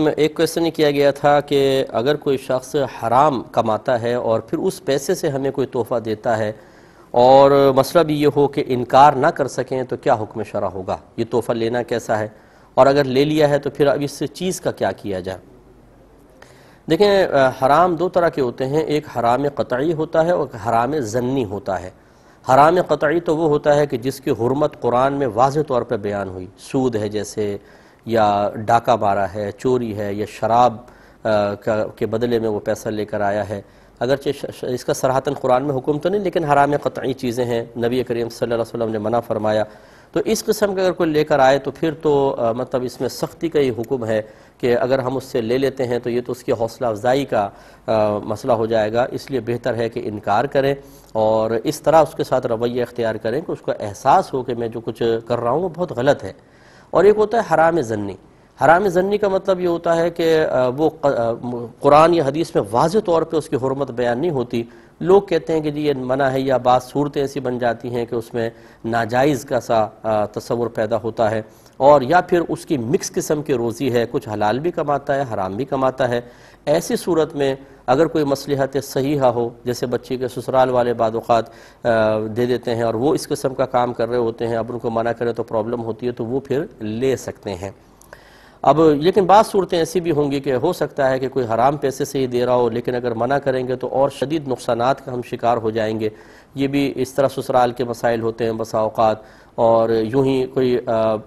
एक क्वेश्चन किया गया था कि अगर कोई शख्स हराम कमाता है और फिर उस पैसे से हमें कोई तोहफ़ा देता है और मसला भी ये हो कि इनकार ना कर सकें तो क्या हुक्म शरा होगा ये तोहफ़ा लेना कैसा है और अगर ले लिया है तो फिर अब इस चीज़ का क्या किया जाए देखें हराम दो तरह के होते हैं एक हराम कतई होता है और हराम ज़न्नी होता है हराम कतई तो वो होता है कि जिसकी हरमत कुरान में वाज तौर पर बयान हुई सूद है जैसे या डाका मारा है चोरी है या शराब के बदले में वो पैसा लेकर आया है अगरचे इसका सराहतन कुरान में हुक्म तो नहीं लेकिन हराम क़तई चीज़ें हैं नबी करीम सल्लल्लाहु अलैहि वसल्लम ने मना फरमाया तो इस किस्म के अगर कोई लेकर आए तो फिर तो आ, मतलब इसमें सख्ती का ही हुक्म है कि अगर हम उससे ले लेते हैं तो ये तो उसकी हौसला अफजाई का आ, मसला हो जाएगा इसलिए बेहतर है कि इनकार करें और इस तरह उसके साथ रवैया इख्तियार करें कि उसको एहसास हो कि मैं जो कुछ कर रहा हूँ वो बहुत गलत है और एक होता है हराम ज़न्नी हराम जन्नी का मतलब ये होता है कि वो कुरान या हदीस में वाज तौर पर उसकी हरमत बयान नहीं होती लोग कहते हैं कि जी ये मना है या बात सूरतें ऐसी बन जाती हैं कि उसमें नाजायज़ का सा तस्वुर पैदा होता है और या फिर उसकी मिक्स किस्म की रोज़ी है कुछ हलाल भी कमाता है हराम भी कमाता है ऐसी सूरत में अगर कोई मसलहत सही हो जैसे बच्चे के ससुराल वाले बाद दे देते हैं और वो इस किस्म का काम कर रहे होते हैं अब उनको मना करें तो प्रॉब्लम होती है तो वो फिर ले सकते हैं अब लेकिन बात सूरतें ऐसी भी होंगी कि हो सकता है कि कोई हराम पैसे से ही दे रहा हो लेकिन अगर मना करेंगे तो और शदीद नुकसान का हम शिकार हो जाएंगे ये भी इस तरह ससुराल के मसाइल होते हैं बसाओकात और यूं ही कोई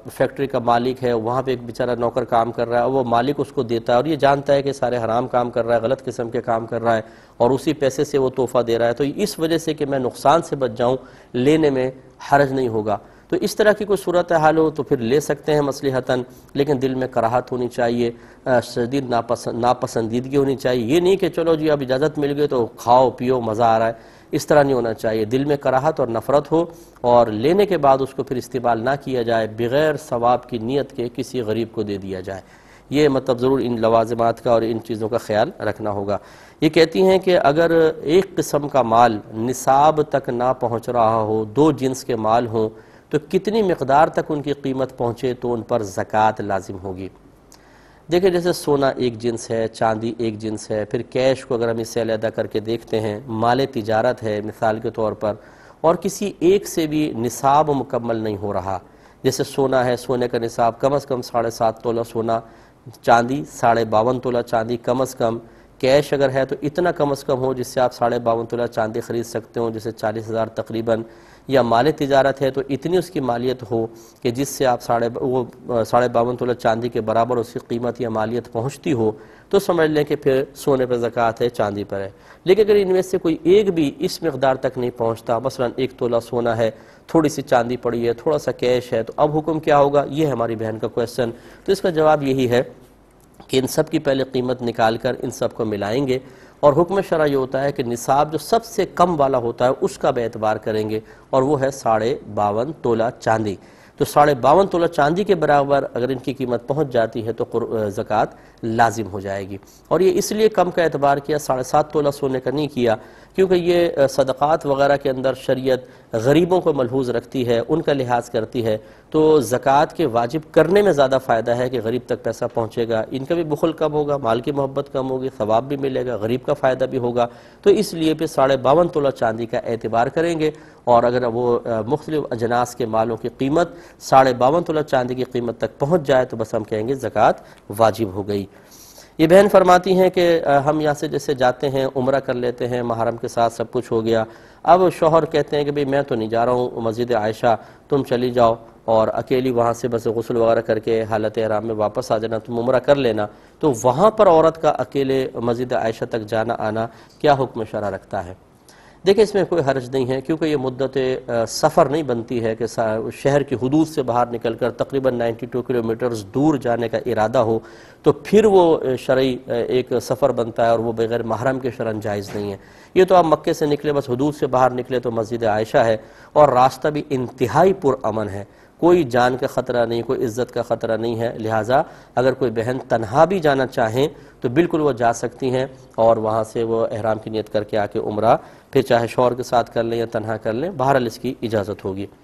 फैक्ट्री का मालिक है वहाँ पे एक बेचारा नौकर काम कर रहा है वो मालिक उसको देता है और ये जानता है कि सारे हराम काम कर रहा है गलत किस्म के काम कर रहा है और उसी पैसे से वो तोहफ़ा दे रहा है तो इस वजह से कि मैं नुकसान से बच जाऊँ लेने में हर्ज नहीं होगा तो इस तरह की कोई सूरत हाल हो तो फिर ले सकते हैं मसलहता लेकिन दिल में कराहत होनी चाहिए शदीद नापसंद नापसंदीदगी होनी चाहिए ये नहीं कि चलो जी अब इजाज़त मिल गई तो खाओ पियो मज़ा आ रहा है इस तरह नहीं होना चाहिए दिल में कराहत और नफ़रत हो और लेने के बाद उसको फिर इस्तेमाल ना किया जाए बग़ैर सवाब की नीयत के किसी गरीब को दे दिया जाए ये मतलब ज़रूर इन लवाजमात का और इन चीज़ों का ख्याल रखना होगा ये कहती हैं कि अगर एक किस्म का माल निसाब तक ना पहुँच रहा हो दो जिन्स के माल हों तो कितनी मकदार तक उनकी कीमत पहुँचे तो उन पर ज़क़़त लाजिम होगी देखिए जैसे सोना एक जिन्स है चांदी एक जिन्स है फिर कैश को अगर हम इससे अलहदा करके देखते हैं माल तजारत है मिसाल के तौर पर और किसी एक से भी निसाब मुकम्मल नहीं हो रहा जैसे सोना है सोने का निसाब कम अज़ कम साढ़े सात तोला सोना चांदी साढ़े बावन तोला चांदी कम अज़ कम कैश अगर है तो इतना कम अज़ कम हो जिससे आप साढ़े बावन तोला चांदी ख़रीद सकते हो जैसे चालीस हज़ार तकरीबन या माल तजारत है तो इतनी उसकी मालियत हो कि जिससे आप साढ़े वो साढ़े बावन तोला चांदी के बराबर उसकी कीमत या मालियत पहुँचती हो तो समझ लें कि फिर सोने पर ज़क़़त है चांदी पर है लेकिन अगर इनमें से कोई एक भी इस मकदार तक नहीं पहुँचता मसला एक तोला सोना है थोड़ी सी चांदी पड़ी है थोड़ा सा कैश है तो अब हुक्म क्या होगा ये हमारी बहन का क्वेश्चन तो इसका जवाब यही है कि इन सब की पहले कीमत निकाल कर इन सब को मिलाएंगे और हुक्म शरा ये होता है कि निसाब जो सबसे कम वाला होता है उसका बेतबार करेंगे और वह है साढ़े बावन तोला चांदी तो साढ़े बावन तोला चांदी के बराबर अगर इनकी कीमत पहुँच जाती है तो ज़क़़त लाजिम हो जाएगी और ये इसलिए कम का एतबार किया साढ़े सात तोला सोने का नहीं किया क्योंकि ये सदक़ात वगैरह के अंदर शरीयत गरीबों को मलहूज रखती है उनका लिहाज करती है तो ज़क़़त के वाजिब करने में ज़्यादा फ़ायदा है कि गरीब तक पैसा पहुँचेगा इनका भी बुखल कम होगा माल की मोहब्बत कम होगी सवाब भी मिलेगा गरीब का फ़ायदा भी होगा तो इसलिए फिर साढ़े बावन तोला चांदी का एतबार करेंगे और अगर वो मुख्तलिफ अजनास के मालों की कीमत साढ़े बावन तोला चांदी की कीमत तक पहुँच जाए तो बस हम कहेंगे ज़क़़त वाजिब हो गई ये बहन फरमाती हैं कि हम यहाँ से जैसे जाते हैं उम्र कर लेते हैं महरम के साथ सब कुछ हो गया अब शोहर कहते हैं कि भाई मैं तो नहीं जा रहा हूँ मस्जिद आयशा तुम चली जाओ और अकेली वहाँ से बस गसल वगैरह करके हालत आराम में वापस आ जाना तुम उम्र कर लेना तो वहाँ पर औरत का अकेले मस्जिद आयशा तक जाना आना क्या हुक्म शरा रखता है देखिए इसमें कोई हर्ज नहीं है क्योंकि ये मुद्दत सफ़र नहीं बनती है कि शहर की हदूद से बाहर निकल कर तकरीबन टू किलोमीटर्स दूर जाने का इरादा हो तो फिर वो शरा एक सफ़र बनता है और वो बगैर महरम के शरण जायज़ नहीं है ये तो आप मक्के से निकले बस हदूद से बाहर निकले तो मस्जिद आयशा है और रास्ता भी इंतहाई पुरान है कोई जान का ख़तरा नहीं कोई इज़्ज़त का ख़तरा नहीं है लिहाजा अगर कोई बहन तनहा भी जाना चाहें तो बिल्कुल वो जा सकती हैं और वहाँ से वो अहराम की नीयत करके आके उम्र फिर चाहे शोर के साथ कर लें या तनहा कर लें बहरहाल इसकी इजाज़त होगी